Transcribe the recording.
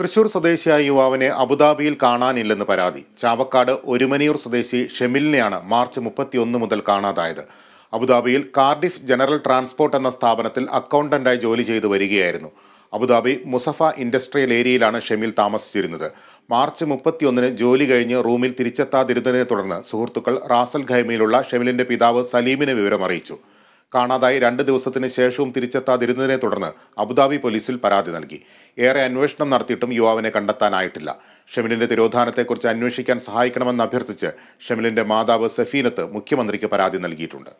തൃശൂർ സ്വദേശിയായ യുവാവിനെ അബുദാബിയിൽ കാണാനില്ലെന്ന് പരാതി ചാവക്കാട് ഒരുമനിയൂർ സ്വദേശി ഷെമിലിനെയാണ് മാർച്ച് മുപ്പത്തിയൊന്ന് മുതൽ കാണാതായത് അബുദാബിയിൽ കാർഡിഫ് ജനറൽ ട്രാൻസ്പോർട്ട് എന്ന സ്ഥാപനത്തിൽ അക്കൗണ്ടന്റായി ജോലി ചെയ്തു വരികയായിരുന്നു അബുദാബി മുസഫ ഇൻഡസ്ട്രിയൽ ഏരിയയിലാണ് ഷെമിൽ താമസിച്ചിരുന്നത് മാർച്ച് മുപ്പത്തിയൊന്നിന് ജോലി കഴിഞ്ഞ് റൂമിൽ തിരിച്ചെത്താതിരുന്നതിനെ തുടർന്ന് സുഹൃത്തുക്കൾ റാസൽ ഖൈമയിലുള്ള ഷെമിലിന്റെ പിതാവ് സലീമിനെ വിവരം അറിയിച്ചു കാണാതായി രണ്ട് ദിവസത്തിന് ശേഷവും തിരിച്ചെത്താതിരുന്നതിനെ തുടർന്ന് അബുദാബി പോലീസിൽ പരാതി നൽകി ഏറെ അന്വേഷണം നടത്തിയിട്ടും യുവാവിനെ കണ്ടെത്താനായിട്ടില്ല ഷമിലിന്റെ തിരോധാനത്തെക്കുറിച്ച് അന്വേഷിക്കാൻ സഹായിക്കണമെന്ന് അഭ്യർത്ഥിച്ച് ഷമിലിന്റെ മാതാവ് സഫീനത്ത് മുഖ്യമന്ത്രിക്ക് പരാതി നൽകിയിട്ടുണ്ട്